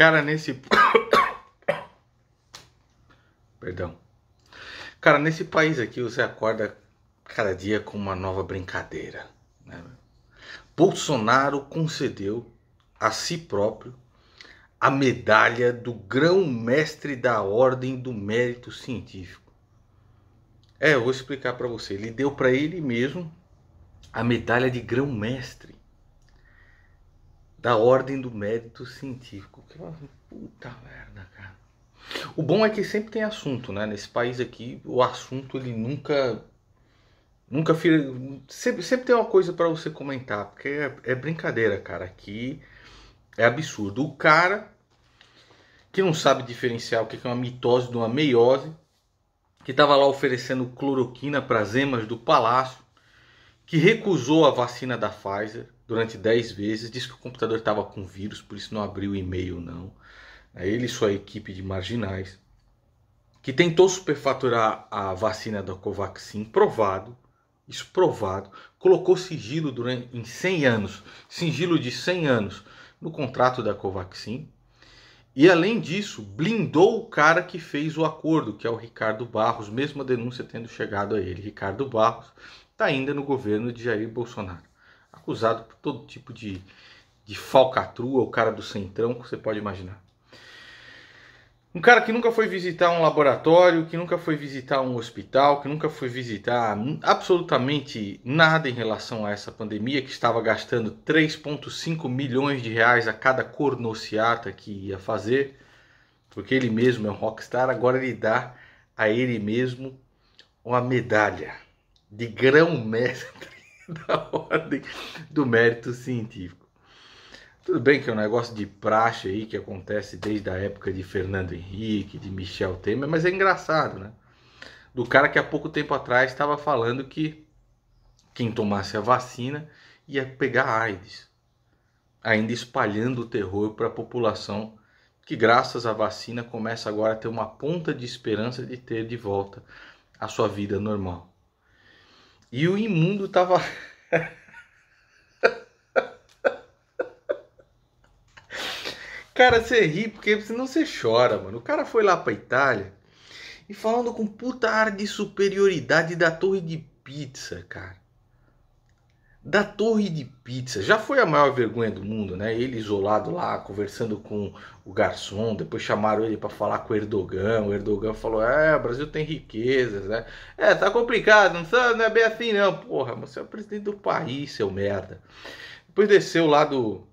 Cara, nesse. Perdão. Cara, nesse país aqui você acorda cada dia com uma nova brincadeira. Né? Bolsonaro concedeu a si próprio a medalha do grão-mestre da Ordem do Mérito Científico. É, eu vou explicar para você. Ele deu para ele mesmo a medalha de grão-mestre da ordem do mérito científico. Que puta merda, cara. O bom é que sempre tem assunto, né? Nesse país aqui, o assunto ele nunca nunca sempre, sempre tem uma coisa para você comentar, porque é, é brincadeira, cara. Aqui é absurdo. O cara que não sabe diferenciar o que é uma mitose de uma meiose, que estava lá oferecendo cloroquina para as emas do palácio, que recusou a vacina da Pfizer, durante 10 vezes, disse que o computador estava com vírus, por isso não abriu o e-mail não. Ele e sua equipe de marginais, que tentou superfaturar a vacina da Covaxin, provado, isso provado, colocou sigilo durante, em 100 anos, sigilo de 100 anos no contrato da Covaxin, e além disso, blindou o cara que fez o acordo, que é o Ricardo Barros, mesmo a denúncia tendo chegado a ele. Ricardo Barros está ainda no governo de Jair Bolsonaro acusado por todo tipo de, de falcatrua, o cara do centrão que você pode imaginar. Um cara que nunca foi visitar um laboratório, que nunca foi visitar um hospital, que nunca foi visitar absolutamente nada em relação a essa pandemia, que estava gastando 3,5 milhões de reais a cada cornociata que ia fazer, porque ele mesmo é um rockstar, agora ele dá a ele mesmo uma medalha de grão-mestre da ordem do mérito científico. Tudo bem que é um negócio de praxe aí que acontece desde a época de Fernando Henrique, de Michel Temer, mas é engraçado, né? Do cara que há pouco tempo atrás estava falando que quem tomasse a vacina ia pegar AIDS, ainda espalhando o terror para a população que, graças à vacina, começa agora a ter uma ponta de esperança de ter de volta a sua vida normal. E o imundo tava. cara, você ri porque senão você chora, mano. O cara foi lá pra Itália e falando com puta ar de superioridade da torre de pizza, cara da torre de pizza. Já foi a maior vergonha do mundo, né? Ele isolado lá, conversando com o garçom, depois chamaram ele para falar com o Erdogan. O Erdogan falou: "É, o Brasil tem riquezas, né? É, tá complicado, não, não é bem assim não, porra, você é o presidente do país, seu merda". Depois desceu lá do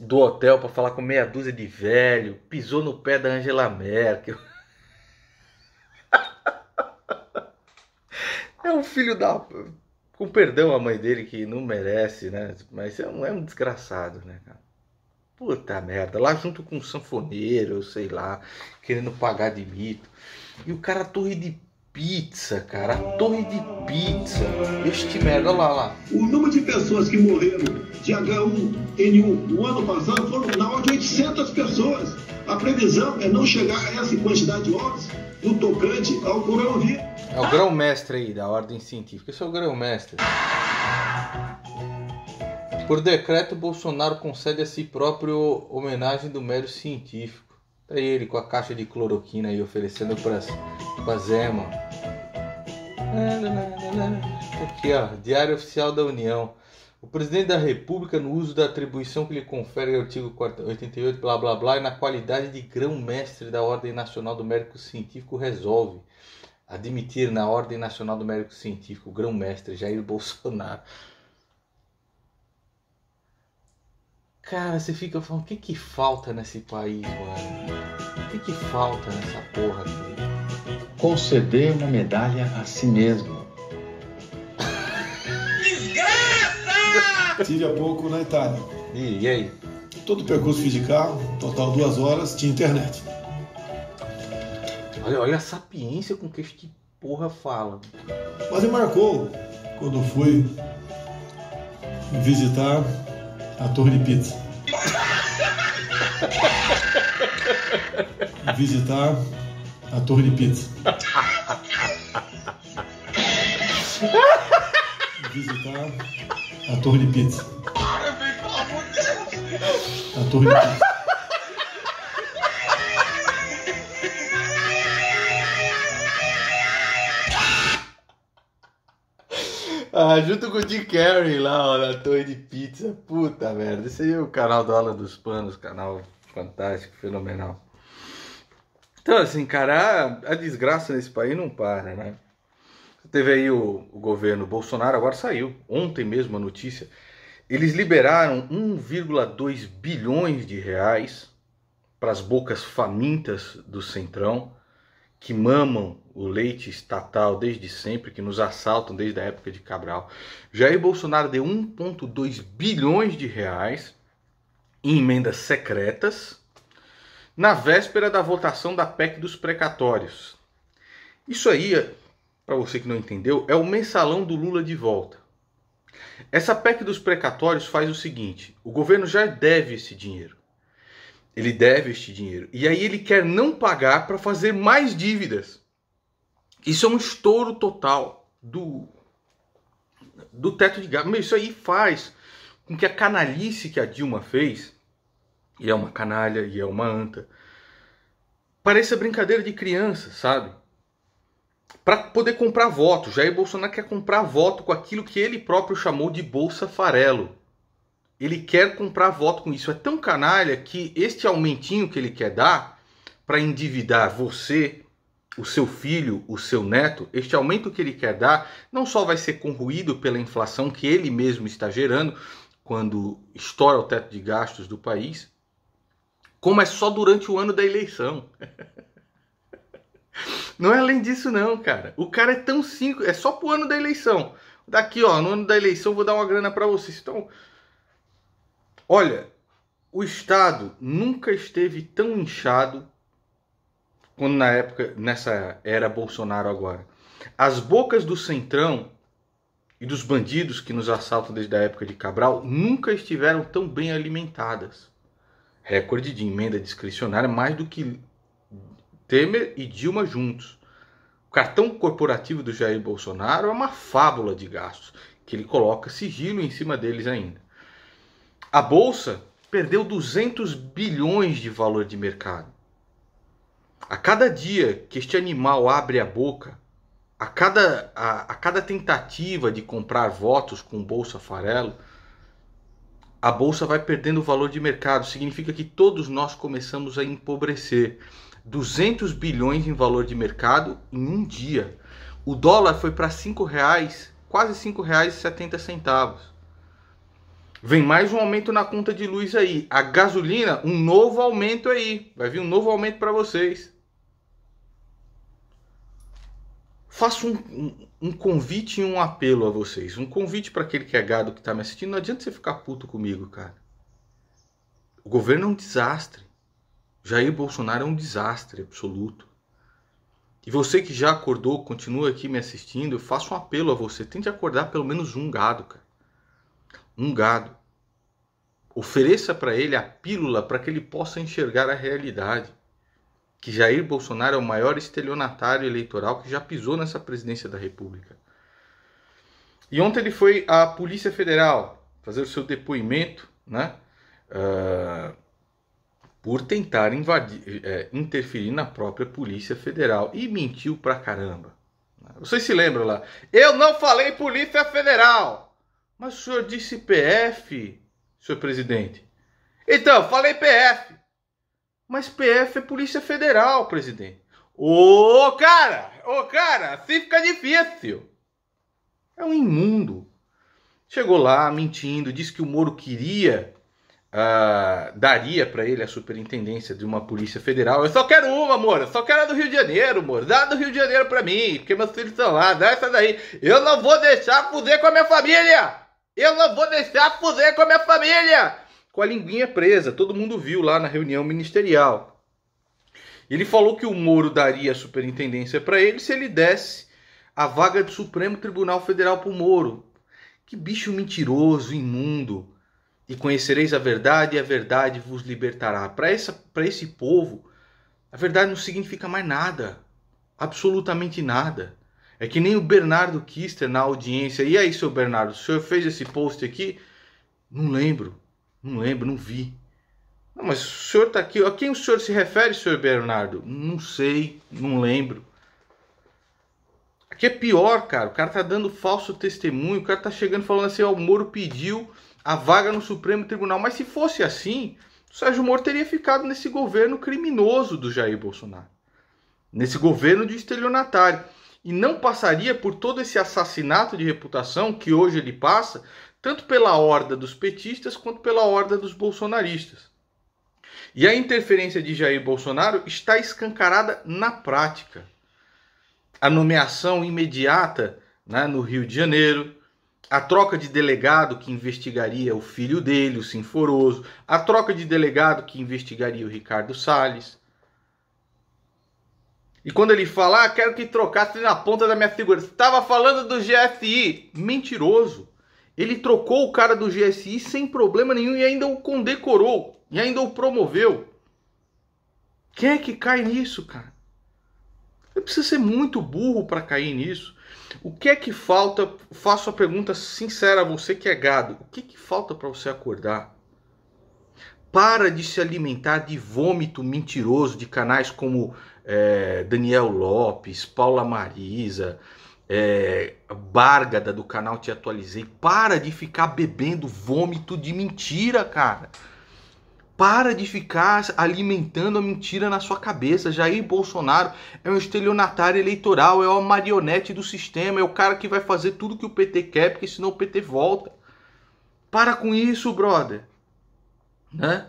do hotel para falar com meia dúzia de velho, pisou no pé da Angela Merkel. é um filho da com perdão a mãe dele que não merece, né? Mas é um, é um desgraçado, né, cara? Puta merda, lá junto com um sanfoneiro, sei lá, querendo pagar de mito. E o cara torre de pizza, cara. A torre de pizza. Este merda, lá, lá. O número de pessoas que morreram de H1N1 no ano passado foram na ordem de 800 pessoas. A previsão é não chegar a essa quantidade de óbitos no tocante ao coronavírus. É o grão-mestre aí da ordem científica. Esse é o grão-mestre. Por decreto, Bolsonaro concede a si próprio homenagem do mero científico. Tá ele com a caixa de cloroquina aí oferecendo para Zema. Aqui, ó, Diário Oficial da União. O presidente da República, no uso da atribuição que lhe confere o artigo 88, blá blá blá, e na qualidade de grão-mestre da Ordem Nacional do Médico Científico, resolve admitir na Ordem Nacional do Médico Científico grão-mestre Jair Bolsonaro. Cara, você fica falando, o que que falta nesse país, mano? O que que falta nessa porra aqui? conceder uma medalha a si mesmo. Desgraça! Tive há pouco na né, Itália. E, e aí? Todo o percurso fiz de carro, total duas horas, tinha internet. Olha, olha a sapiência com que este porra fala. Mas me marcou quando fui visitar a Torre de Pizza. visitar a torre de pizza. Visitar a torre de pizza. A torre de pizza. Ah, junto com o Dick Carrey lá, ó, na torre de pizza. Puta merda. Esse aí é o canal do Alan dos Panos, canal fantástico, fenomenal. Então, assim, cara, a, desgraça nesse país não para, né? Teve aí o, o governo Bolsonaro, agora saiu, ontem mesmo a notícia. Eles liberaram 1,2 bilhões de reais para as bocas famintas do Centrão, que mamam o leite estatal desde sempre, que nos assaltam desde a época de Cabral. Jair Bolsonaro deu 1,2 bilhões de reais em emendas secretas na véspera da votação da PEC dos precatórios. Isso aí, para você que não entendeu, é o mensalão do Lula de volta. Essa PEC dos precatórios faz o seguinte: o governo já deve esse dinheiro. Ele deve este dinheiro. E aí ele quer não pagar para fazer mais dívidas. Isso é um estouro total do, do teto de gás. Isso aí faz com que a canalice que a Dilma fez e é uma canalha, e é uma anta. Parece a brincadeira de criança, sabe? Para poder comprar voto. Jair Bolsonaro quer comprar voto com aquilo que ele próprio chamou de Bolsa Farelo. Ele quer comprar voto com isso. É tão canalha que este aumentinho que ele quer dar para endividar você, o seu filho, o seu neto, este aumento que ele quer dar não só vai ser corroído pela inflação que ele mesmo está gerando quando estoura o teto de gastos do país, como é só durante o ano da eleição. Não é além disso, não, cara. O cara é tão cinco, é só pro ano da eleição. Daqui, ó, no ano da eleição, vou dar uma grana para vocês. Então, olha, o Estado nunca esteve tão inchado quando na época, nessa era Bolsonaro agora. As bocas do centrão e dos bandidos que nos assaltam desde a época de Cabral nunca estiveram tão bem alimentadas recorde de emenda discricionária mais do que Temer e Dilma juntos. O cartão corporativo do Jair Bolsonaro é uma fábula de gastos, que ele coloca sigilo em cima deles ainda. A bolsa perdeu 200 bilhões de valor de mercado. A cada dia que este animal abre a boca, a cada, a, a cada tentativa de comprar votos com bolsa farelo, a bolsa vai perdendo o valor de mercado, significa que todos nós começamos a empobrecer. 200 bilhões em valor de mercado em um dia. O dólar foi para cinco reais, quase cinco reais e setenta centavos. Vem mais um aumento na conta de luz aí. A gasolina, um novo aumento aí. Vai vir um novo aumento para vocês. faço um, um, um, convite e um apelo a vocês. Um convite para aquele que é gado que está me assistindo. Não adianta você ficar puto comigo, cara. O governo é um desastre. Jair Bolsonaro é um desastre absoluto. E você que já acordou, continua aqui me assistindo, eu faço um apelo a você. Tente acordar pelo menos um gado, cara. Um gado. Ofereça para ele a pílula para que ele possa enxergar a realidade que Jair Bolsonaro é o maior estelionatário eleitoral que já pisou nessa presidência da República. E ontem ele foi à Polícia Federal fazer o seu depoimento, né? Uh, por tentar invadir, é, interferir na própria Polícia Federal e mentiu pra caramba. Vocês se lembram lá? Eu não falei Polícia Federal, mas o senhor disse PF, senhor presidente. Então, falei PF. Mas PF é Polícia Federal, presidente. Ô, cara! Ô, cara! Assim fica difícil. É um imundo. Chegou lá mentindo, disse que o Moro queria, ah, daria para ele a superintendência de uma polícia federal. Eu só quero uma, Moro. Eu só quero a do Rio de Janeiro, Moro. Dá a do Rio de Janeiro para mim, porque meus filhos estão lá. Dá essa daí. Eu não vou deixar fuder com a minha família. Eu não vou deixar fuder com a minha família com a linguinha presa. Todo mundo viu lá na reunião ministerial. Ele falou que o Moro daria a superintendência para ele se ele desse a vaga do Supremo Tribunal Federal para o Moro. Que bicho mentiroso, imundo! E conhecereis a verdade, e a verdade vos libertará. Para esse povo, a verdade não significa mais nada. Absolutamente nada. É que nem o Bernardo Kister na audiência. E aí, seu Bernardo, o senhor fez esse post aqui? Não lembro. Não lembro, não vi. Não, mas o senhor está aqui. A quem o senhor se refere, senhor Bernardo? Não sei, não lembro. Aqui é pior, cara. O cara está dando falso testemunho. O cara está chegando falando assim: ó, o Moro pediu a vaga no Supremo Tribunal. Mas se fosse assim, o Sérgio Moro teria ficado nesse governo criminoso do Jair Bolsonaro nesse governo de estelionatário. E não passaria por todo esse assassinato de reputação que hoje ele passa, tanto pela horda dos petistas quanto pela horda dos bolsonaristas. E a interferência de Jair Bolsonaro está escancarada na prática. A nomeação imediata né, no Rio de Janeiro, a troca de delegado que investigaria o filho dele, o Sinforoso, a troca de delegado que investigaria o Ricardo Salles. E quando ele fala, ah, quero que trocasse na ponta da minha figura. Estava falando do GFI. Mentiroso. Ele trocou o cara do GSI sem problema nenhum e ainda o condecorou. E ainda o promoveu. Quem é que cai nisso, cara? Precisa ser muito burro para cair nisso. O que é que falta? Faço a pergunta sincera a você que é gado. O que, é que falta para você acordar? Para de se alimentar de vômito mentiroso de canais como é, Daniel Lopes, Paula Marisa, é, Bárgada do canal Te Atualizei. Para de ficar bebendo vômito de mentira, cara. Para de ficar alimentando a mentira na sua cabeça. Jair Bolsonaro é um estelionatário eleitoral, é uma marionete do sistema, é o cara que vai fazer tudo que o PT quer, porque senão o PT volta. Para com isso, brother. Né?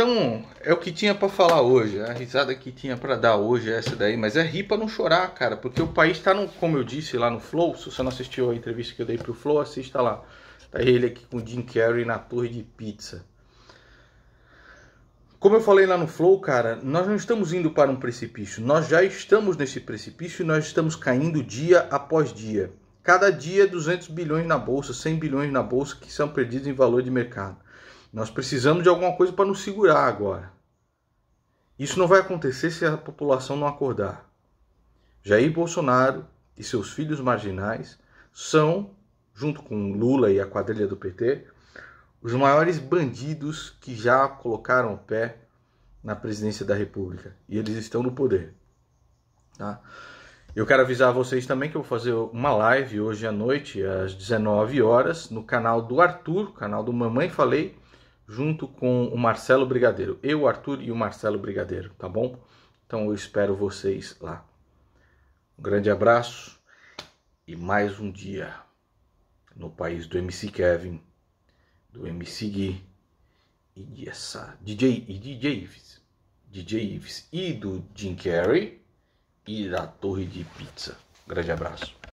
Então, é o que tinha para falar hoje. É a risada que tinha para dar hoje é essa daí, mas é rir pra não chorar, cara, porque o país tá no, como eu disse lá no Flow, se você não assistiu a entrevista que eu dei pro Flow, assista lá. Tá ele aqui com o Jim Carrey na torre de pizza. Como eu falei lá no Flow, cara, nós não estamos indo para um precipício. Nós já estamos nesse precipício e nós estamos caindo dia após dia. Cada dia 200 bilhões na bolsa, 100 bilhões na bolsa que são perdidos em valor de mercado. Nós precisamos de alguma coisa para nos segurar agora. Isso não vai acontecer se a população não acordar. Jair Bolsonaro e seus filhos marginais são, junto com Lula e a quadrilha do PT, os maiores bandidos que já colocaram o pé na presidência da República. E eles estão no poder. Tá? Eu quero avisar vocês também que eu vou fazer uma live hoje à noite, às 19 horas, no canal do Arthur, canal do Mamãe Falei, junto com o Marcelo Brigadeiro. Eu, Arthur e o Marcelo Brigadeiro, tá bom? Então eu espero vocês lá. Um grande abraço e mais um dia no país do MC Kevin, do MC Gui e essa DJ e DJ Ives, DJ Ives e do Jim Carrey e da Torre de Pizza. Um grande abraço.